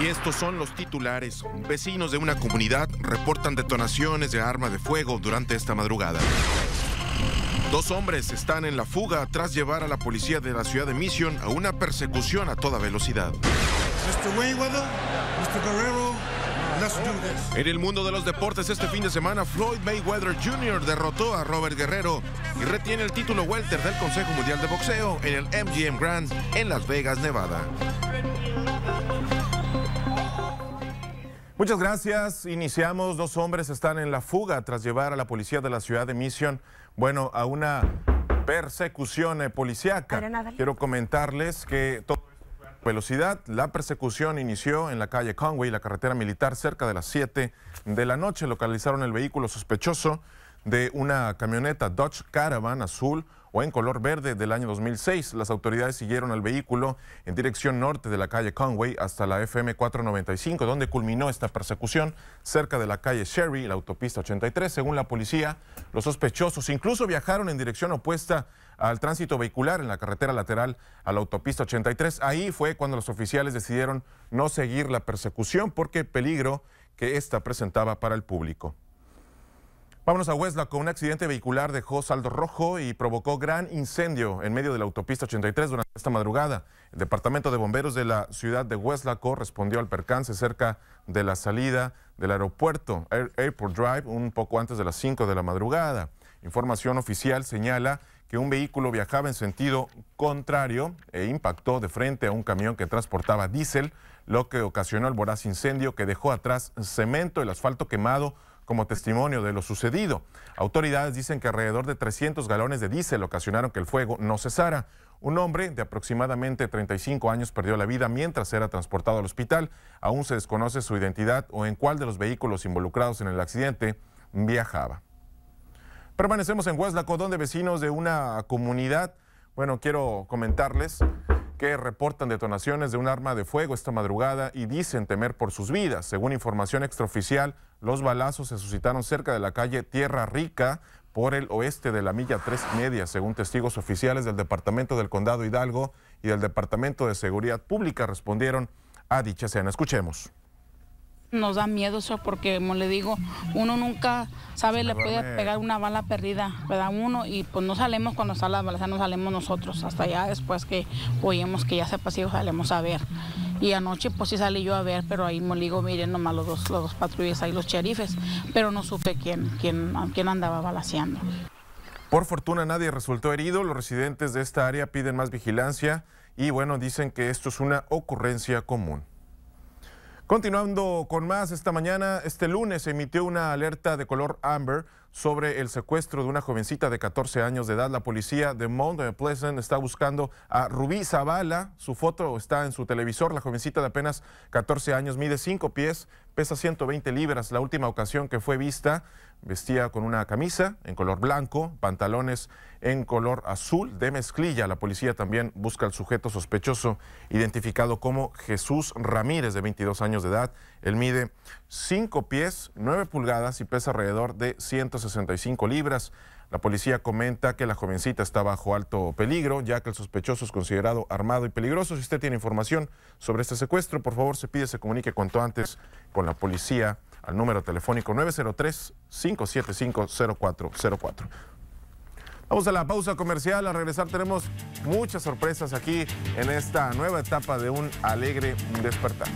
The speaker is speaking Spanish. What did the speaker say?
Y estos son los titulares. Vecinos de una comunidad reportan detonaciones de arma de fuego durante esta madrugada. Dos hombres están en la fuga tras llevar a la policía de la ciudad de Mission a una persecución a toda velocidad. En el mundo de los deportes este fin de semana, Floyd Mayweather Jr. derrotó a Robert Guerrero y retiene el título welter del Consejo Mundial de Boxeo en el MGM Grand en Las Vegas, Nevada. Muchas gracias. Iniciamos. Dos hombres están en la fuga tras llevar a la policía de la ciudad de Mission, bueno, a una persecución eh, policíaca. Quiero comentarles que todo velocidad. La persecución inició en la calle Conway, la carretera militar, cerca de las 7 de la noche. Localizaron el vehículo sospechoso de una camioneta Dodge Caravan azul o en color verde del año 2006. Las autoridades siguieron al vehículo en dirección norte de la calle Conway hasta la FM 495, donde culminó esta persecución cerca de la calle Sherry, la autopista 83. Según la policía, los sospechosos incluso viajaron en dirección opuesta al tránsito vehicular en la carretera lateral a la autopista 83. Ahí fue cuando los oficiales decidieron no seguir la persecución porque peligro que esta presentaba para el público. Vámonos a Huesla, un accidente vehicular dejó saldo rojo y provocó gran incendio en medio de la autopista 83 durante esta madrugada. El Departamento de Bomberos de la ciudad de Hueslaco respondió al percance cerca de la salida del aeropuerto Airport Drive un poco antes de las 5 de la madrugada. Información oficial señala que un vehículo viajaba en sentido contrario e impactó de frente a un camión que transportaba diésel, lo que ocasionó el voraz incendio que dejó atrás cemento, el asfalto quemado, como testimonio de lo sucedido. Autoridades dicen que alrededor de 300 galones de diésel ocasionaron que el fuego no cesara. Un hombre de aproximadamente 35 años perdió la vida mientras era transportado al hospital. Aún se desconoce su identidad o en cuál de los vehículos involucrados en el accidente viajaba. Permanecemos en Huaslaco, donde vecinos de una comunidad, bueno, quiero comentarles que reportan detonaciones de un arma de fuego esta madrugada y dicen temer por sus vidas. Según información extraoficial, los balazos se suscitaron cerca de la calle Tierra Rica por el oeste de la milla tres media, según testigos oficiales del Departamento del Condado Hidalgo y del Departamento de Seguridad Pública respondieron a dicha escena. Escuchemos. Nos da miedo eso porque, como le digo, uno nunca sabe, le puede pegar una bala perdida, ¿verdad? Uno y pues no salemos cuando está la bala, no salemos nosotros, hasta ya después que oímos que ya se pasivo, salemos a ver. Y anoche pues sí salí yo a ver, pero ahí me digo, miren nomás los dos, los patrullas ahí, los sheriffes, pero no supe quién, quién andaba balaseando. Por fortuna nadie resultó herido, los residentes de esta área piden más vigilancia y bueno, dicen que esto es una ocurrencia común. Continuando con más, esta mañana, este lunes, se emitió una alerta de color Amber sobre el secuestro de una jovencita de 14 años de edad. La policía de Mount Pleasant está buscando a Rubí Zavala. Su foto está en su televisor. La jovencita de apenas 14 años mide 5 pies, pesa 120 libras. La última ocasión que fue vista vestía con una camisa en color blanco, pantalones en color azul de mezclilla. La policía también busca al sujeto sospechoso identificado como Jesús Ramírez, de 22 años de edad. Él mide 5 pies, 9 pulgadas y pesa alrededor de 100 65 libras. La policía comenta que la jovencita está bajo alto peligro, ya que el sospechoso es considerado armado y peligroso. Si usted tiene información sobre este secuestro, por favor se pide se comunique cuanto antes con la policía al número telefónico 903-575-0404. Vamos a la pausa comercial. Al regresar tenemos muchas sorpresas aquí en esta nueva etapa de un alegre despertar.